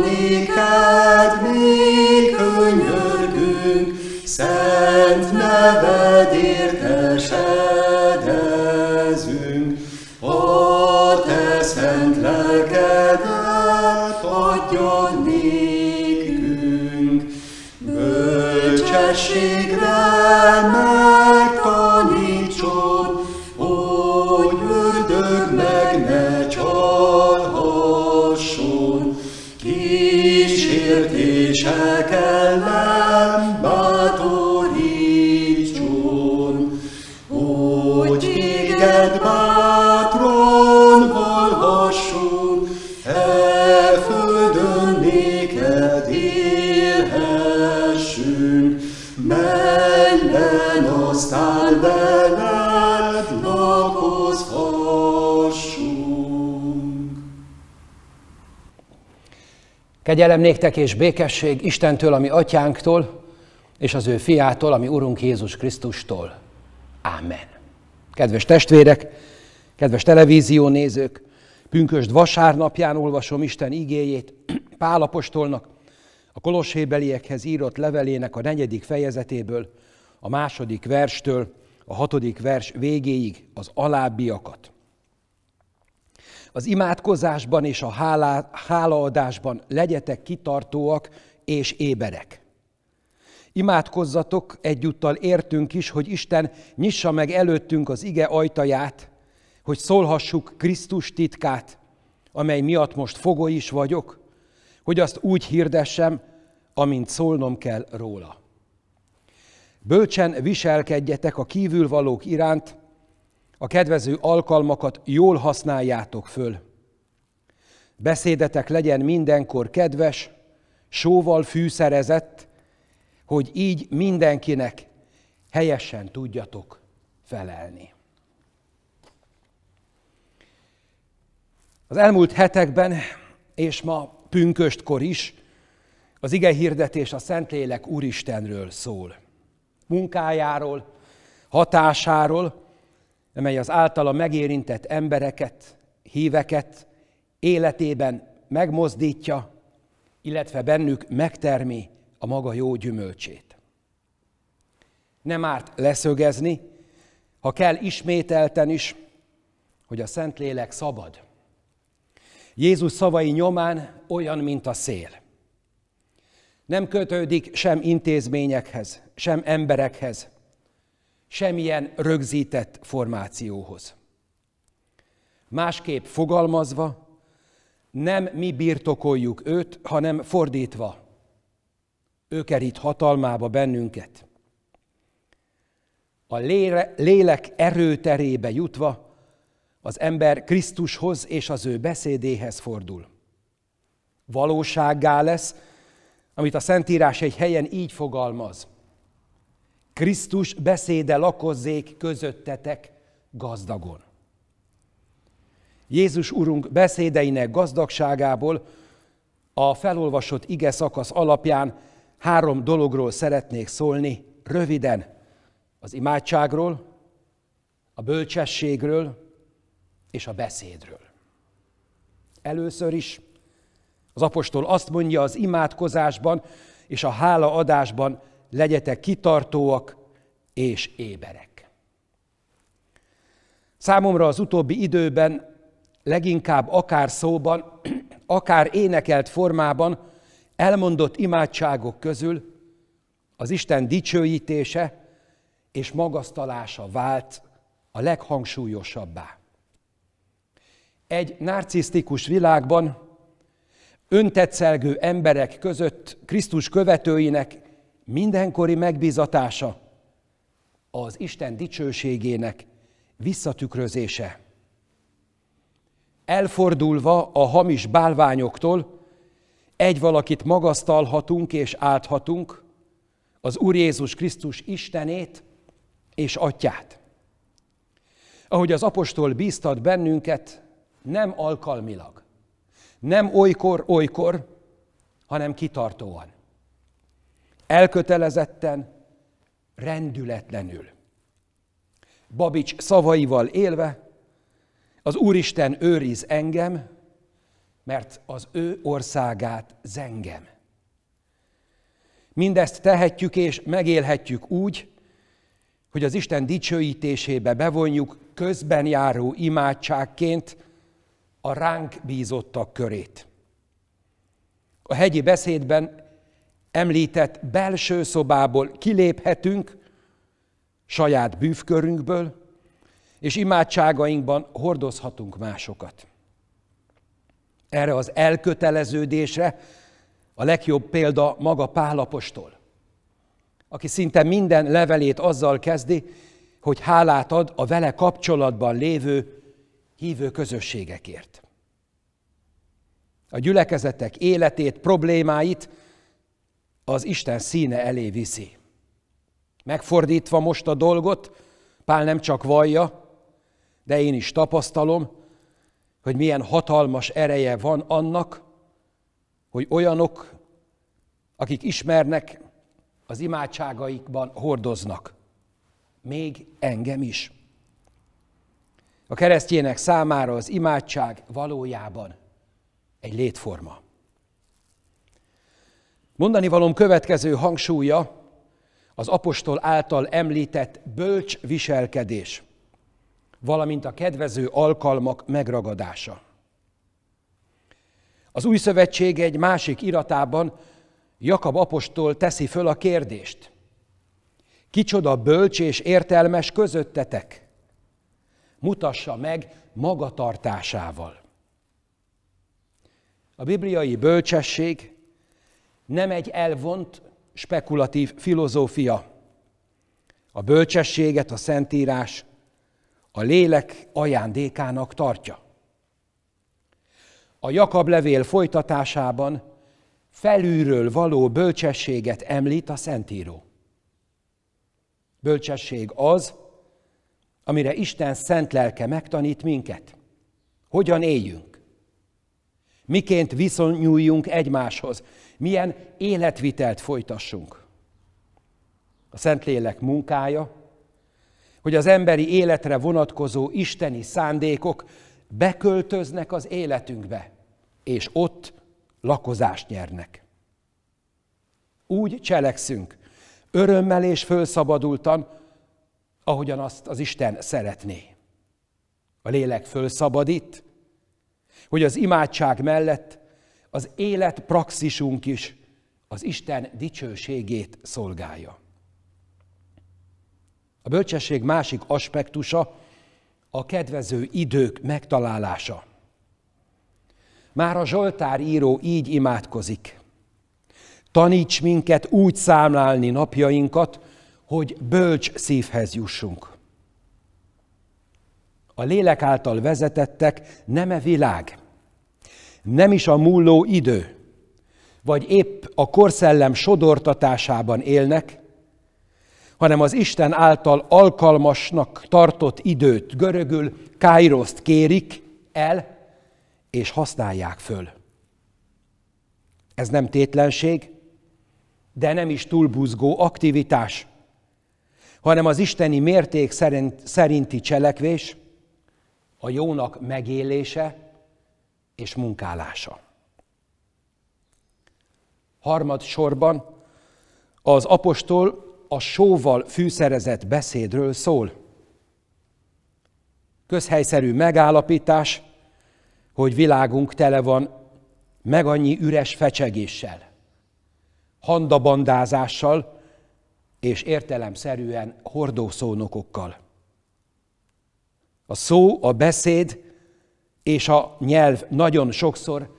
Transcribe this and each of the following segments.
néked mi könyörgünk, szent neved értesen. Kegyelem néktek és békesség Istentől, ami atyánktól, és az ő fiától, ami Urunk Jézus Krisztustól. Ámen. Kedves testvérek, kedves televízió nézők, pünkösd vasárnapján olvasom Isten igéjét Pálapostolnak, a Kolossébeliekhez írott levelének a negyedik fejezetéből, a második verstől a hatodik vers végéig az alábbiakat. Az imádkozásban és a hálá, hálaadásban legyetek kitartóak és éberek. Imádkozzatok egyúttal értünk is, hogy Isten nyissa meg előttünk az ige ajtaját, hogy szólhassuk Krisztus titkát, amely miatt most fogó is vagyok, hogy azt úgy hirdessem, amint szólnom kell róla. Bölcsen viselkedjetek a kívülvalók iránt, a kedvező alkalmakat jól használjátok föl. Beszédetek legyen mindenkor kedves, sóval fűszerezett, hogy így mindenkinek helyesen tudjatok felelni. Az elmúlt hetekben, és ma pünköstkor is, az ige hirdetés a Szentlélek Úristenről szól. Munkájáról, hatásáról, amely az általa megérintett embereket, híveket életében megmozdítja, illetve bennük megtermi a maga jó gyümölcsét. Nem árt leszögezni, ha kell ismételten is, hogy a Szentlélek szabad. Jézus szavai nyomán olyan, mint a szél. Nem kötődik sem intézményekhez, sem emberekhez, semmilyen rögzített formációhoz. Másképp fogalmazva, nem mi birtokoljuk őt, hanem fordítva. Ő kerít hatalmába bennünket. A lére, lélek erőterébe jutva, az ember Krisztushoz és az ő beszédéhez fordul. Valósággá lesz, amit a Szentírás egy helyen így fogalmaz – Krisztus beszéde lakozzék közöttetek gazdagon. Jézus Urunk beszédeinek gazdagságából a felolvasott ige szakasz alapján három dologról szeretnék szólni röviden. Az imádságról, a bölcsességről és a beszédről. Először is az apostol azt mondja az imádkozásban és a hálaadásban, legyetek kitartóak és éberek. Számomra az utóbbi időben leginkább akár szóban, akár énekelt formában elmondott imádságok közül az Isten dicsőítése és magasztalása vált a leghangsúlyosabbá. Egy narcisztikus világban öntetszelgő emberek között Krisztus követőinek mindenkori megbízatása az Isten dicsőségének visszatükrözése. Elfordulva a hamis bálványoktól, egy valakit magasztalhatunk és áthatunk, az Úr Jézus Krisztus Istenét és Atyát. Ahogy az apostol bíztat bennünket, nem alkalmilag, nem olykor-olykor, hanem kitartóan elkötelezetten, rendületlenül. Babics szavaival élve, az Úristen őriz engem, mert az ő országát zengem. Mindezt tehetjük és megélhetjük úgy, hogy az Isten dicsőítésébe bevonjuk közben járó imádságként a ránk bízottak körét. A hegyi beszédben említett belső szobából kiléphetünk, saját bűvkörünkből, és imádságainkban hordozhatunk másokat. Erre az elköteleződésre a legjobb példa maga Pálapostól, aki szinte minden levelét azzal kezdi, hogy hálát ad a vele kapcsolatban lévő hívő közösségekért. A gyülekezetek életét, problémáit az Isten színe elé viszi. Megfordítva most a dolgot, Pál nem csak vallja, de én is tapasztalom, hogy milyen hatalmas ereje van annak, hogy olyanok, akik ismernek, az imádságaikban hordoznak. Még engem is. A keresztjének számára az imádság valójában egy létforma. Mondani valom következő hangsúlya az apostol által említett bölcs viselkedés, valamint a kedvező alkalmak megragadása. Az új szövetség egy másik iratában Jakab apostol teszi föl a kérdést. Kicsoda bölcs és értelmes közöttetek? Mutassa meg magatartásával. A bibliai bölcsesség nem egy elvont, spekulatív filozófia. A bölcsességet a Szentírás a lélek ajándékának tartja. A Jakab levél folytatásában felülről való bölcsességet említ a Szentíró. Bölcsesség az, amire Isten szent lelke megtanít minket. Hogyan éljünk? Miként viszonyuljunk egymáshoz? milyen életvitelt folytassunk. A Szentlélek munkája, hogy az emberi életre vonatkozó isteni szándékok beköltöznek az életünkbe, és ott lakozást nyernek. Úgy cselekszünk, örömmel és fölszabadultan, ahogyan azt az Isten szeretné. A lélek fölszabadít, hogy az imádság mellett az élet praxisunk is az Isten dicsőségét szolgálja. A bölcsesség másik aspektusa a kedvező idők megtalálása. Már a Zsoltár író így imádkozik. Taníts minket úgy számlálni napjainkat, hogy bölcs szívhez jussunk. A lélek által vezetettek nem e világ, nem is a múló idő, vagy épp a korszellem sodortatásában élnek, hanem az Isten által alkalmasnak tartott időt, görögül káiroszt kérik el, és használják föl. Ez nem tétlenség, de nem is túlbuzgó aktivitás, hanem az isteni mérték szerint, szerinti cselekvés, a jónak megélése, és munkálása. Harmad sorban az apostol a sóval fűszerezett beszédről szól. Közhelyszerű megállapítás, hogy világunk tele van meg annyi üres fecsegéssel, handabandázással és értelemszerűen hordószónokokkal. A szó, a beszéd és a nyelv nagyon sokszor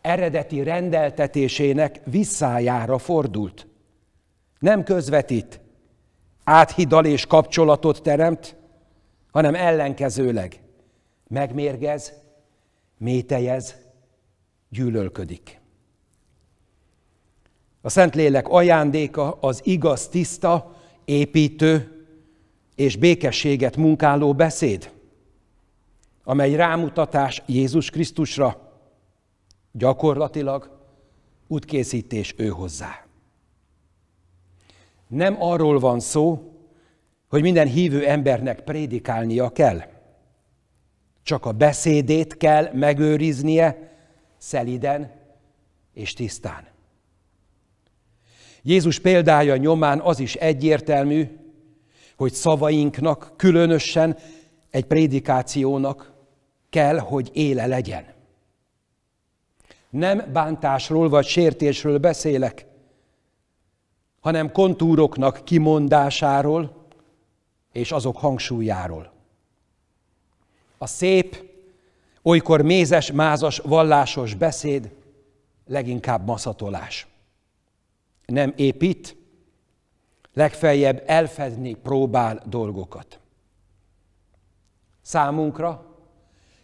eredeti rendeltetésének visszájára fordult. Nem közvetít, áthidal és kapcsolatot teremt, hanem ellenkezőleg megmérgez, métejez, gyűlölködik. A Szentlélek ajándéka az igaz, tiszta, építő és békességet munkáló beszéd – amely rámutatás Jézus Krisztusra, gyakorlatilag útkészítés ő hozzá. Nem arról van szó, hogy minden hívő embernek prédikálnia kell. Csak a beszédét kell megőriznie szeliden és tisztán. Jézus példája nyomán az is egyértelmű, hogy szavainknak, különösen egy prédikációnak kell, hogy éle legyen. Nem bántásról vagy sértésről beszélek, hanem kontúroknak kimondásáról és azok hangsúlyáról. A szép, olykor mézes, mázas, vallásos beszéd leginkább maszatolás. Nem épít, legfeljebb elfedni próbál dolgokat. Számunkra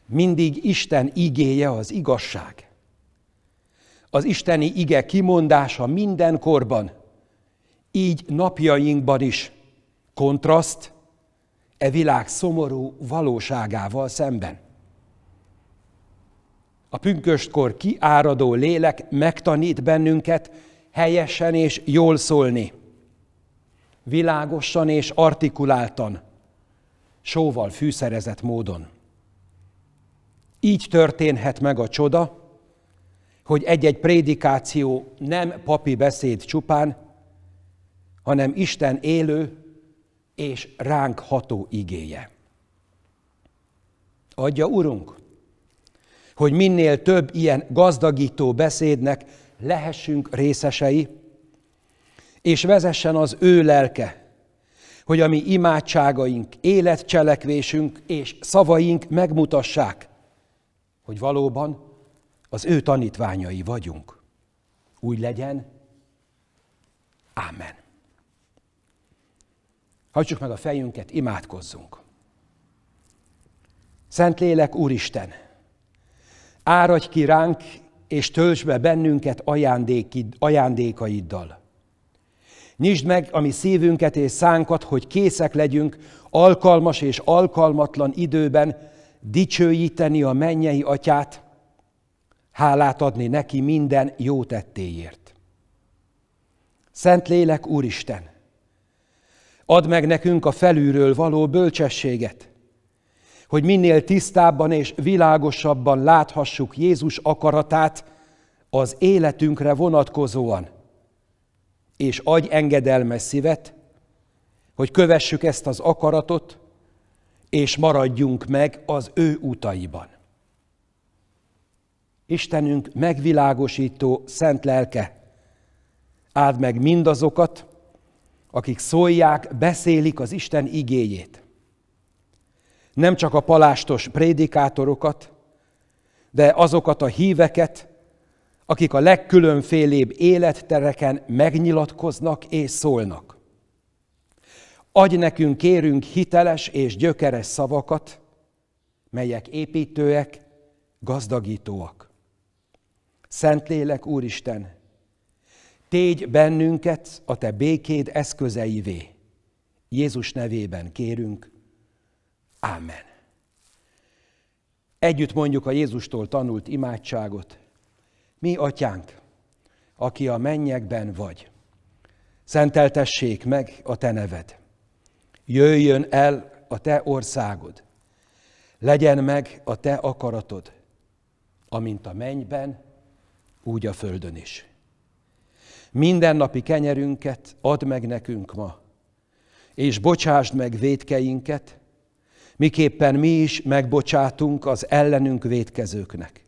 mindig Isten igéje az igazság. Az isteni ige kimondása mindenkorban így napjainkban is kontraszt e világ szomorú valóságával szemben. A pünköstkor kiáradó lélek megtanít bennünket helyesen és jól szólni, világosan és artikuláltan, sóval fűszerezett módon. Így történhet meg a csoda, hogy egy-egy prédikáció nem papi beszéd csupán, hanem Isten élő és ránk ható igéje. Adja, Urunk, hogy minél több ilyen gazdagító beszédnek lehessünk részesei, és vezessen az ő lelke, hogy a mi imádságaink, életcselekvésünk és szavaink megmutassák, hogy valóban az ő tanítványai vagyunk. Úgy legyen. Ámen. Hagyjuk meg a fejünket, imádkozzunk. Szentlélek, Úristen, áradj ki ránk, és töltsd be bennünket ajándékaiddal. Nyisd meg a mi szívünket és szánkat, hogy készek legyünk alkalmas és alkalmatlan időben dicsőíteni a mennyei atyát, hálát adni neki minden jó tettéért. Szent lélek Úristen, add meg nekünk a felülről való bölcsességet, hogy minél tisztábban és világosabban láthassuk Jézus akaratát az életünkre vonatkozóan, és adj engedelmes szívet, hogy kövessük ezt az akaratot, és maradjunk meg az ő utaiban. Istenünk megvilágosító szent lelke, áld meg mindazokat, akik szólják, beszélik az Isten igéjét. Nem csak a palástos prédikátorokat, de azokat a híveket, akik a legkülönfélébb élettereken megnyilatkoznak és szólnak. Adj nekünk, kérünk hiteles és gyökeres szavakat, melyek építőek, gazdagítóak. Szentlélek, Úristen, tégy bennünket a Te békéd eszközeivé. Jézus nevében kérünk. Ámen. Együtt mondjuk a Jézustól tanult imádságot. Mi, Atyánk, aki a mennyekben vagy, szenteltessék meg a Te neved. Jöjjön el a te országod, legyen meg a te akaratod, amint a mennyben, úgy a földön is. Minden napi kenyerünket add meg nekünk ma, és bocsásd meg védkeinket, miképpen mi is megbocsátunk az ellenünk védkezőknek.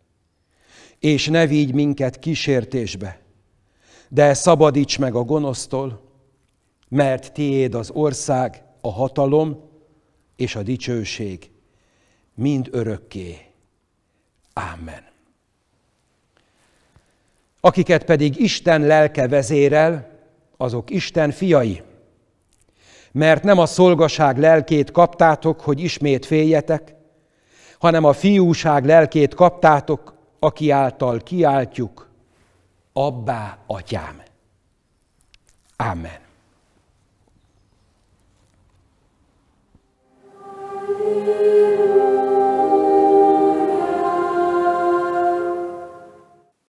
És ne vigy minket kísértésbe, de szabadíts meg a gonosztól, mert tiéd az ország, a hatalom és a dicsőség mind örökké. Ámen. Akiket pedig Isten lelke vezérel, azok Isten fiai. Mert nem a szolgaság lelkét kaptátok, hogy ismét féljetek, hanem a fiúság lelkét kaptátok, aki által kiáltjuk, abbá atyám. Ámen. thank you